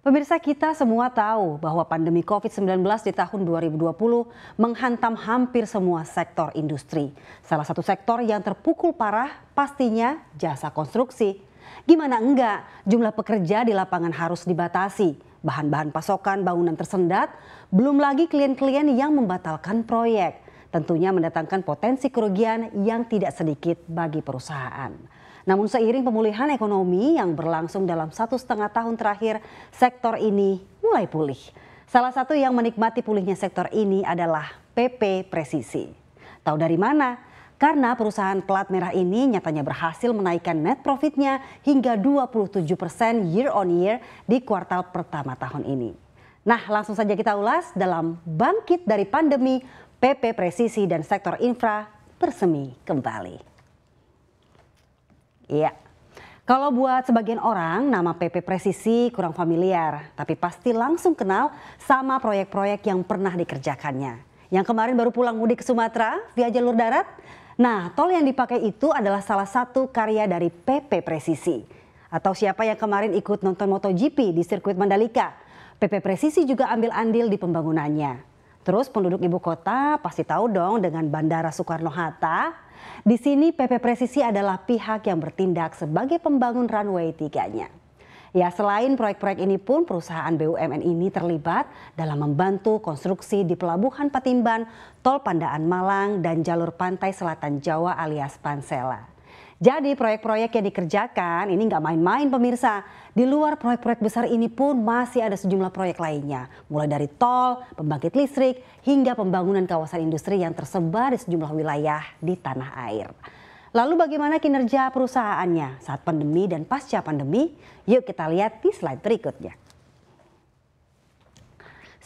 Pemirsa kita semua tahu bahwa pandemi COVID-19 di tahun 2020 menghantam hampir semua sektor industri. Salah satu sektor yang terpukul parah pastinya jasa konstruksi. Gimana enggak jumlah pekerja di lapangan harus dibatasi. Bahan-bahan pasokan bangunan tersendat, belum lagi klien-klien yang membatalkan proyek tentunya mendatangkan potensi kerugian yang tidak sedikit bagi perusahaan. Namun seiring pemulihan ekonomi yang berlangsung dalam satu setengah tahun terakhir, sektor ini mulai pulih. Salah satu yang menikmati pulihnya sektor ini adalah PP Presisi. Tahu dari mana? Karena perusahaan pelat merah ini nyatanya berhasil menaikkan net profitnya hingga 27 persen year on year di kuartal pertama tahun ini. Nah langsung saja kita ulas dalam Bangkit dari Pandemi PP Presisi dan sektor infra bersemi kembali. Iya. Kalau buat sebagian orang, nama PP Presisi kurang familiar, tapi pasti langsung kenal sama proyek-proyek yang pernah dikerjakannya. Yang kemarin baru pulang mudik ke Sumatera via jalur darat, Nah, tol yang dipakai itu adalah salah satu karya dari PP Presisi. Atau siapa yang kemarin ikut nonton MotoGP di sirkuit Mandalika. PP Presisi juga ambil andil di pembangunannya. Terus penduduk ibu kota pasti tahu dong dengan Bandara Soekarno-Hatta. Di sini PP Presisi adalah pihak yang bertindak sebagai pembangun runway tiganya. Ya selain proyek-proyek ini pun perusahaan BUMN ini terlibat dalam membantu konstruksi di Pelabuhan Patimban, Tol Pandaan Malang, dan Jalur Pantai Selatan Jawa alias Pansela. Jadi proyek-proyek yang dikerjakan ini nggak main-main pemirsa. Di luar proyek-proyek besar ini pun masih ada sejumlah proyek lainnya. Mulai dari tol, pembangkit listrik, hingga pembangunan kawasan industri yang tersebar di sejumlah wilayah di tanah air. Lalu bagaimana kinerja perusahaannya saat pandemi dan pasca pandemi? Yuk kita lihat di slide berikutnya.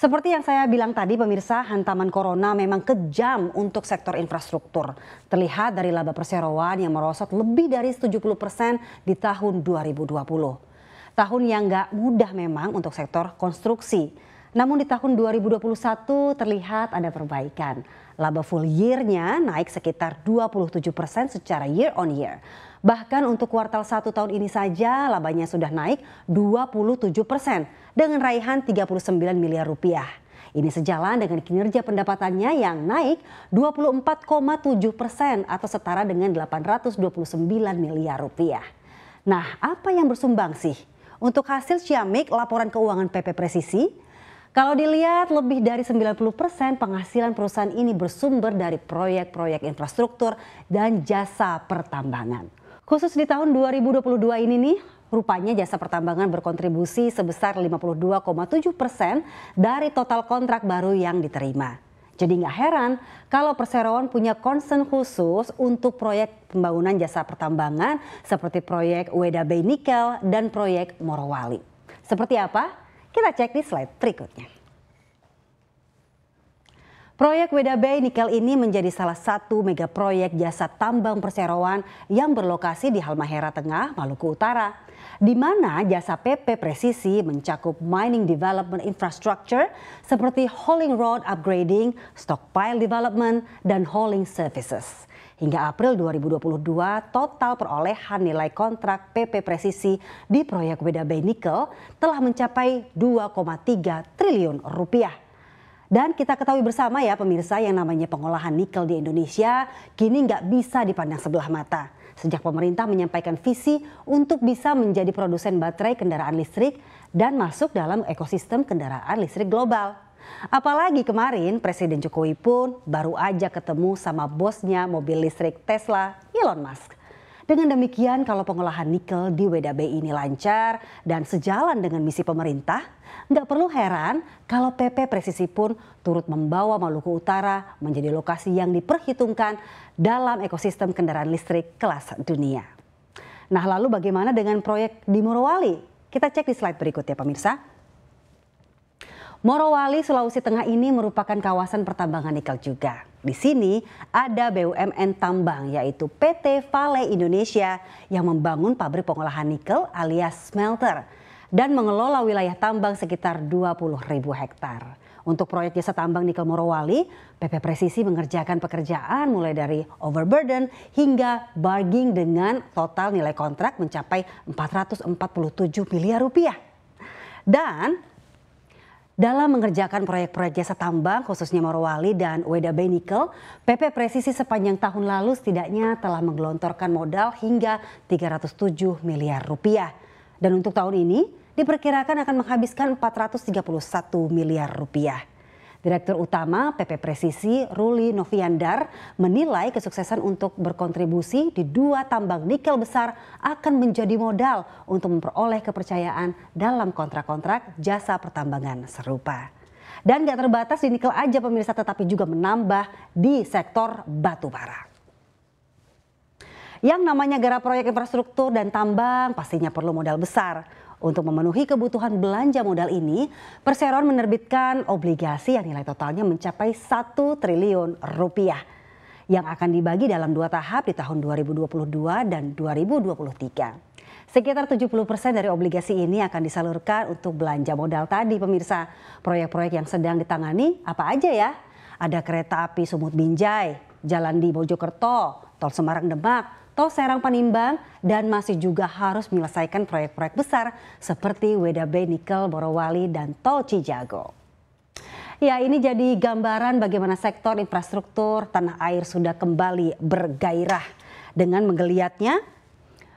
Seperti yang saya bilang tadi pemirsa, hantaman corona memang kejam untuk sektor infrastruktur. Terlihat dari laba perseroan yang merosot lebih dari 70 persen di tahun 2020. Tahun yang nggak mudah memang untuk sektor konstruksi. Namun di tahun 2021 terlihat ada perbaikan. Laba full year-nya naik sekitar 27 persen secara year on year. Bahkan untuk kuartal 1 tahun ini saja labanya sudah naik 27 persen dengan raihan 39 miliar rupiah. Ini sejalan dengan kinerja pendapatannya yang naik 24,7 persen atau setara dengan 829 miliar rupiah. Nah, apa yang bersumbang sih? Untuk hasil ciamik laporan keuangan PP Presisi, kalau dilihat lebih dari 90% penghasilan perusahaan ini bersumber dari proyek-proyek infrastruktur dan jasa pertambangan. Khusus di tahun 2022 ini nih, rupanya jasa pertambangan berkontribusi sebesar 52,7 persen dari total kontrak baru yang diterima. Jadi nggak heran kalau perseroan punya concern khusus untuk proyek pembangunan jasa pertambangan seperti proyek Weda Bay Nikel dan proyek Morowali. Seperti apa? Kita cek di slide berikutnya. Proyek Weda Bay Nikel ini menjadi salah satu mega proyek jasa tambang perseroan yang berlokasi di Halmahera Tengah, Maluku Utara. Di mana jasa PP Presisi mencakup mining development infrastructure seperti hauling road upgrading, stockpile development, dan hauling services. Hingga April 2022, total perolehan nilai kontrak PP Presisi di proyek WDB Nikel telah mencapai 2,3 triliun rupiah. Dan kita ketahui bersama ya pemirsa yang namanya pengolahan nikel di Indonesia kini nggak bisa dipandang sebelah mata. Sejak pemerintah menyampaikan visi untuk bisa menjadi produsen baterai kendaraan listrik dan masuk dalam ekosistem kendaraan listrik global. Apalagi kemarin Presiden Jokowi pun baru aja ketemu sama bosnya mobil listrik Tesla, Elon Musk. Dengan demikian kalau pengolahan nikel di WDB ini lancar dan sejalan dengan misi pemerintah, nggak perlu heran kalau PP Presisi pun turut membawa Maluku Utara menjadi lokasi yang diperhitungkan dalam ekosistem kendaraan listrik kelas dunia. Nah lalu bagaimana dengan proyek di Morowali? Kita cek di slide berikutnya pemirsa. Morowali, Sulawesi Tengah ini merupakan kawasan pertambangan nikel juga. Di sini ada BUMN tambang yaitu PT Vale Indonesia yang membangun pabrik pengolahan nikel alias smelter dan mengelola wilayah tambang sekitar 20 ribu hektar. Untuk proyek jasa tambang nikel Morowali, PP Presisi mengerjakan pekerjaan mulai dari overburden hingga barging dengan total nilai kontrak mencapai 447 miliar rupiah. Dan dalam mengerjakan proyek-proyek jasa tambang khususnya Morowali dan Weda Bay Nikel, PP Presisi sepanjang tahun lalu setidaknya telah menggelontorkan modal hingga 307 miliar rupiah. Dan untuk tahun ini diperkirakan akan menghabiskan 431 miliar rupiah. Direktur Utama PP Presisi Ruli Noviandar menilai kesuksesan untuk berkontribusi di dua tambang nikel besar akan menjadi modal untuk memperoleh kepercayaan dalam kontrak-kontrak jasa pertambangan serupa. Dan gak terbatas di nikel aja pemirsa tetapi juga menambah di sektor batu bara. Yang namanya gara proyek infrastruktur dan tambang pastinya perlu modal besar. Untuk memenuhi kebutuhan belanja modal ini, Perseroan menerbitkan obligasi yang nilai totalnya mencapai 1 triliun rupiah yang akan dibagi dalam dua tahap di tahun 2022 dan 2023. Sekitar 70% dari obligasi ini akan disalurkan untuk belanja modal tadi pemirsa. Proyek-proyek yang sedang ditangani apa aja ya? Ada kereta api Sumut Binjai, Jalan di Mojokerto, Tol Semarang Demak, Tol Serang Panimbang, dan masih juga harus menyelesaikan proyek-proyek besar seperti WDB Nikel Borowali dan Tol Cijago. Ya, ini jadi gambaran bagaimana sektor infrastruktur tanah air sudah kembali bergairah dengan menggeliatnya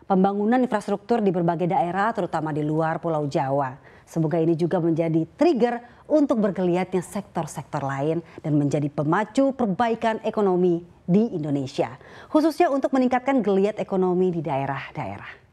pembangunan infrastruktur di berbagai daerah terutama di luar Pulau Jawa. Semoga ini juga menjadi trigger untuk bergeliatnya sektor-sektor lain dan menjadi pemacu perbaikan ekonomi di Indonesia, khususnya untuk meningkatkan geliat ekonomi di daerah-daerah.